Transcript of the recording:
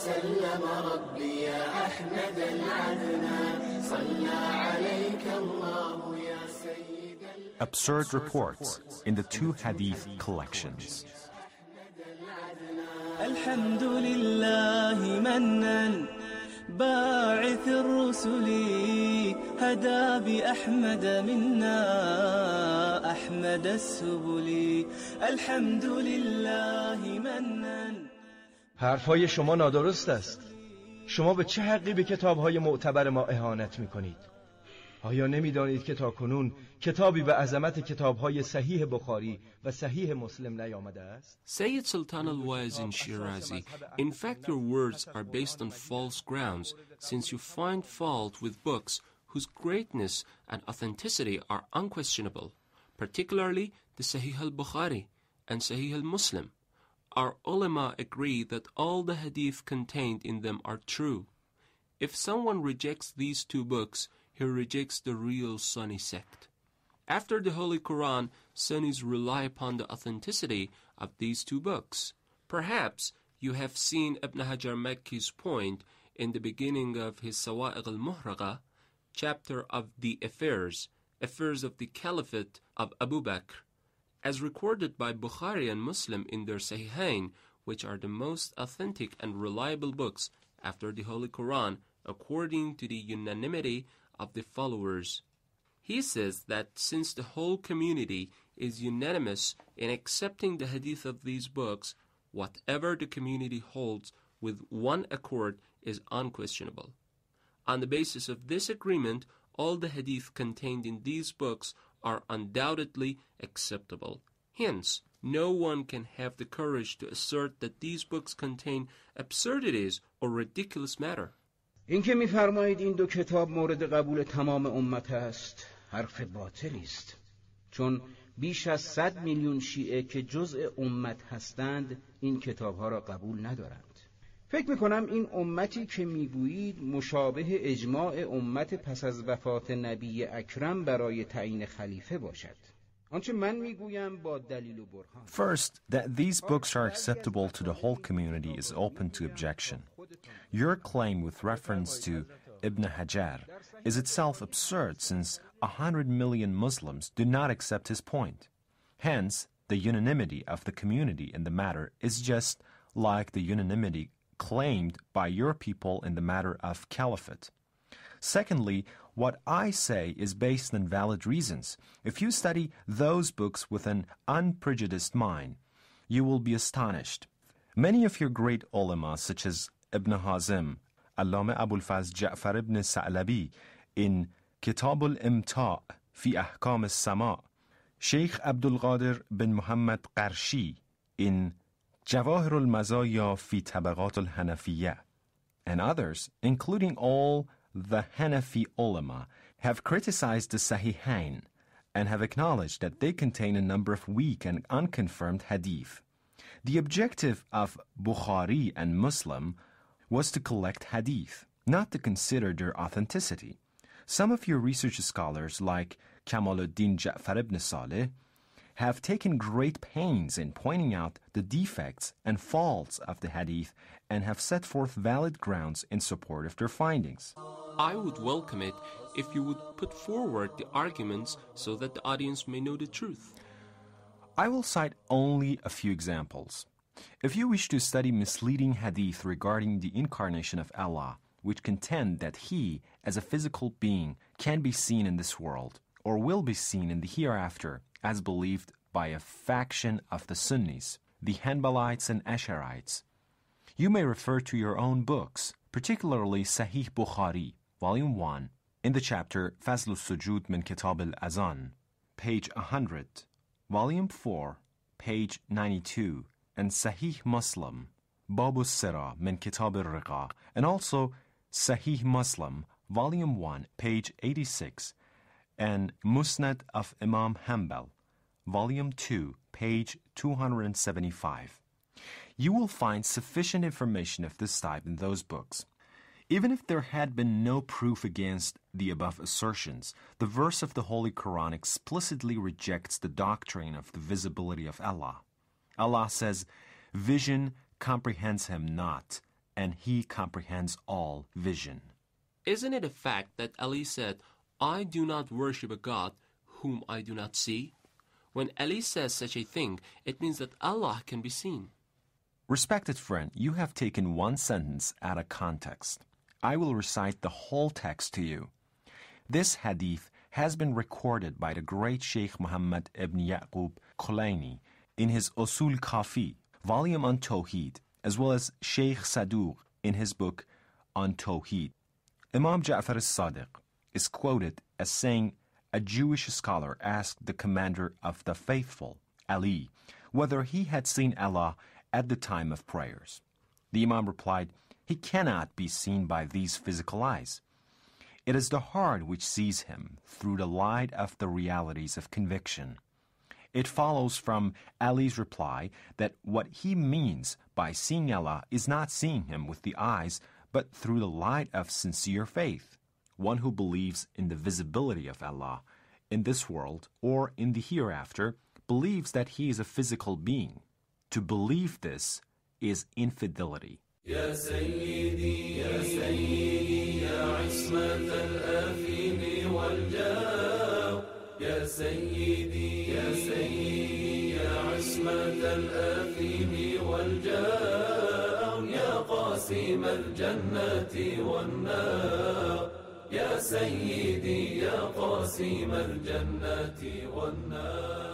وسلم ربي يا أحمد العدنان صلى عليك الله يا سيد Absurd reports in the two hadith collections. الحمد لله منن باعث الرسل هدى بأحمد منا أحمد السبل الحمد لله منن حرفهای شما نادرست است شما به چه حقی به کتابهای معتبر ما اهانت می‌کنید؟ آیا نمیدانید که تا کنون کتابی به عظمت کتابهای صحیح بخاری و صحیح مسلم نیامده است؟ سید سلطان al شیرازی، in fact your words are based on false grounds since you find fault with books whose greatness and authenticity are unquestionable, particularly the Sahih al-Bukhari and Sahih al-Muslim. Our ulama agree that all the hadith contained in them are true. If someone rejects these two books, he rejects the real Sunni sect. After the Holy Quran, Sunnis rely upon the authenticity of these two books. Perhaps you have seen Ibn Hajar Makki's point in the beginning of his Sawa'iq al-Muhraqa, chapter of the affairs, affairs of the Caliphate of Abu Bakr, as recorded by Bukhari and Muslim in their Sahihain, which are the most authentic and reliable books after the Holy Quran, according to the unanimity of the followers. He says that since the whole community is unanimous in accepting the hadith of these books, whatever the community holds with one accord is unquestionable. On the basis of this agreement, all the hadith contained in these books are undoubtedly acceptable. Hence, no one can have the courage to assert that these books contain absurdities or ridiculous matter. اینکه میفرمایید این دو کتاب مورد قبول تمام امت است حرف باطلی است چون بیش از 100 میلیون شیعه که جزء امت هستند این کتابها را قبول ندارند فکر میکنم این امتی که میگویید مشابه اجماع امت پس از وفات نبی اکرم برای تعیین خلیفه باشد. First, that these books are acceptable to the whole community is open to objection. Your claim with reference to Ibn Hajar is itself absurd since 100 million Muslims do not accept his point. Hence, the unanimity of the community in the matter is just like the unanimity claimed by your people in the matter of caliphate. Secondly, what I say is based on valid reasons. If you study those books with an unprejudiced mind, you will be astonished. Many of your great ulama, such as Ibn Hazm, Allama Abul Faz Ja'far ibn Sa'labi, in Kitab al-Imta' fi Ahkam al-Sama, Sheikh Abdul Qadir bin Muhammad Qarshi in Jawahir al fi Tabaqat hanafiyyah and others, including all the Hanafi ulama, have criticized the Sahihain and have acknowledged that they contain a number of weak and unconfirmed hadith. The objective of Bukhari and Muslim was to collect hadith, not to consider their authenticity. Some of your research scholars, like Kamaluddin Ja'far ibn Saleh, have taken great pains in pointing out the defects and faults of the hadith and have set forth valid grounds in support of their findings. I would welcome it if you would put forward the arguments so that the audience may know the truth. I will cite only a few examples. If you wish to study misleading hadith regarding the incarnation of Allah, which contend that He, as a physical being, can be seen in this world, or will be seen in the hereafter as believed by a faction of the Sunnis, the Hanbalites and Asharites. You may refer to your own books, particularly Sahih Bukhari, Volume 1, in the chapter Fazl sujud min Kitab al-Azan, page 100, Volume 4, page 92, and Sahih Muslim, Babu Sira min Kitab al-Riqa, and also Sahih Muslim, Volume 1, page 86, and Musnad of Imam Hanbal, Volume 2, page 275. You will find sufficient information of this type in those books. Even if there had been no proof against the above assertions, the verse of the Holy Quran explicitly rejects the doctrine of the visibility of Allah. Allah says, Vision comprehends him not, and he comprehends all vision. Isn't it a fact that Ali said, I do not worship a God whom I do not see. When Ali says such a thing, it means that Allah can be seen. Respected friend, you have taken one sentence out of context. I will recite the whole text to you. This hadith has been recorded by the great Sheikh Muhammad ibn Yaqub Kulaini in his Usul Kafi, volume on Tawheed, as well as Sheikh Sadur in his book on Tawheed. Imam Ja'far al-Sadiq is quoted as saying, A Jewish scholar asked the commander of the faithful, Ali, whether he had seen Allah at the time of prayers. The Imam replied, He cannot be seen by these physical eyes. It is the heart which sees him through the light of the realities of conviction. It follows from Ali's reply that what he means by seeing Allah is not seeing him with the eyes, but through the light of sincere faith one who believes in the visibility of Allah in this world or in the hereafter, believes that he is a physical being. To believe this is infidelity. يا قاسم الجنة والنار يا سيدي يا قاسم الجنة والنار